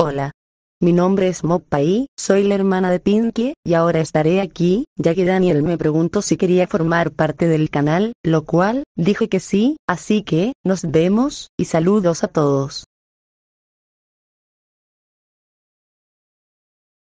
Hola. Mi nombre es Moppai, soy la hermana de Pinky, y ahora estaré aquí, ya que Daniel me preguntó si quería formar parte del canal, lo cual, dije que sí, así que, nos vemos, y saludos a todos.